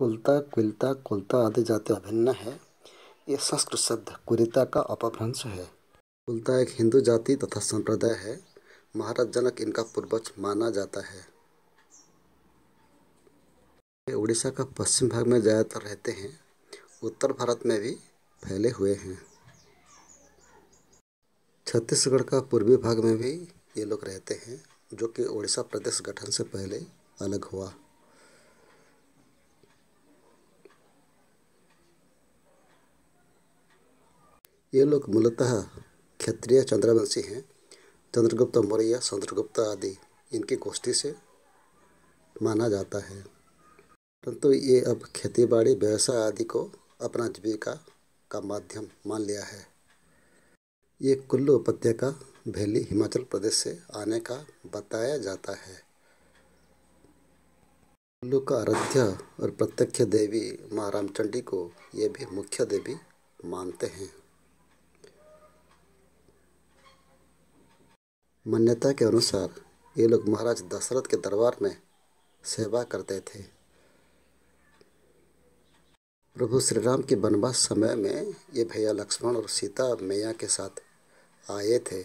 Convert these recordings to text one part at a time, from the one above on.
कुलता कुलता कुलता आदि जाति अभिन्न है ये संस्कृत शब्द कुरिता का अपभ्रंश है कुलता एक हिंदू जाति तथा संप्रदाय है महाराज जनक इनका पूर्वज माना जाता है उड़ीसा का पश्चिम भाग में ज़्यादातर रहते हैं उत्तर भारत में भी फैले हुए हैं छत्तीसगढ़ का पूर्वी भाग में भी ये लोग रहते हैं जो कि उड़ीसा प्रदेश गठन से पहले अलग हुआ ये लोग मूलतः क्षत्रिय चंद्रवंशी हैं चंद्रगुप्त मौर्य चंद्रगुप्त आदि इनकी गोष्ठी से माना जाता है परंतु ये अब खेती बाड़ी व्यवसाय आदि को अपना जीविका का माध्यम मान लिया है ये कुल्लू उपत्यका वैली हिमाचल प्रदेश से आने का बताया जाता है कुल्लू का आराध्य और प्रत्यक्ष देवी माँ रामचंडी को ये भी मुख्य देवी मानते हैं मान्यता के अनुसार ये लोग महाराज दशरथ के दरबार में सेवा करते थे प्रभु श्री राम के वनवास समय में ये भैया लक्ष्मण और सीता मैया के साथ आए थे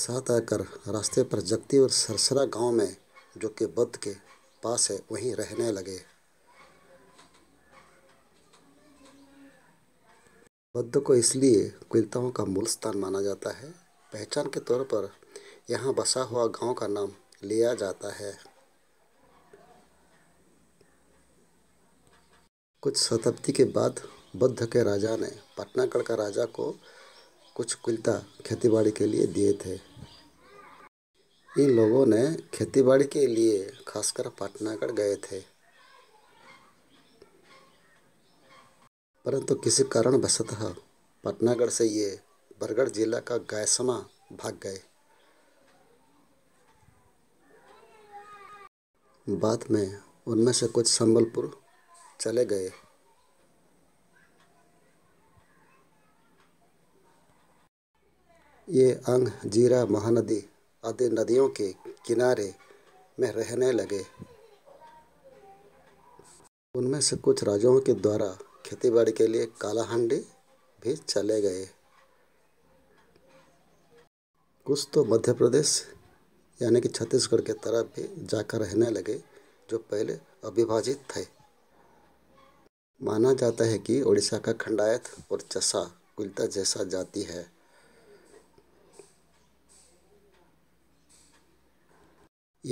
साथ आकर रास्ते पर जगती और सरसरा गांव में जो कि बुद्ध के पास है वहीं रहने लगे बद्ध को इसलिए कुलताओं का मूल स्थान माना जाता है पहचान के तौर पर यहाँ बसा हुआ गांव का नाम लिया जाता है कुछ शताब्दी के बाद बुद्ध के राजा ने पटनागढ़ का राजा को कुछ कुलता खेतीबाड़ी के लिए दिए थे इन लोगों ने खेतीबाड़ी के लिए खासकर पटनागढ़ गए थे परंतु किसी कारण बसतः पटनागढ़ से ये बरगढ़ जिला का गायसमा भाग गए बाद में उनमें से कुछ संबलपुर चले गए ये अंग जीरा महानदी आदि नदियों के किनारे में रहने लगे उनमें से कुछ राजाओं के द्वारा खेतीबाड़ी के लिए कालाहांडी भी चले गए कुछ तो मध्य प्रदेश यानी कि छत्तीसगढ़ के तरफ भी जाकर रहने लगे जो पहले अविभाजित थे माना जाता है कि ओडिशा का खंडायत और चसा कुलता जैसा जाति है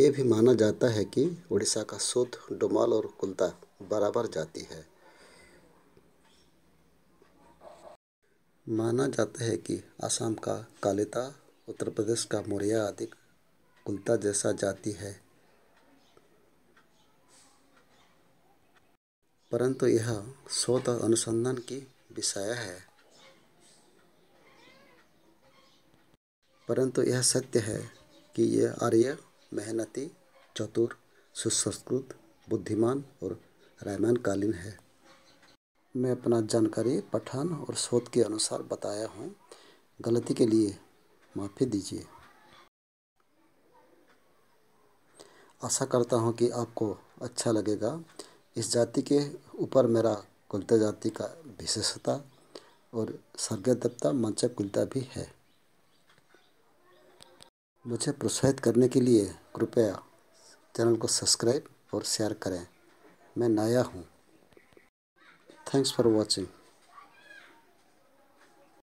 ये भी माना जाता है कि उड़ीसा का शुद्ध डुमाल और कुलता बराबर जाती है माना जाता है कि आसाम का कालिता उत्तर प्रदेश का मौर्या आदि कुलता जैसा जाति है परंतु यह शोध और अनुसंधान की विषय है परंतु यह सत्य है कि यह आर्य मेहनती चतुर सुसंस्कृत बुद्धिमान और रामायणकालीन है मैं अपना जानकारी पठन और शोध के अनुसार बताया हूँ गलती के लिए माफ़ी दीजिए आशा करता हूँ कि आपको अच्छा लगेगा इस जाति के ऊपर मेरा कुलता जाति का विशेषता और सर्गदत्ता मंचा कुलता भी है मुझे प्रोत्साहित करने के लिए कृपया चैनल को सब्सक्राइब और शेयर करें मैं नया हूँ थैंक्स फॉर वॉचिंग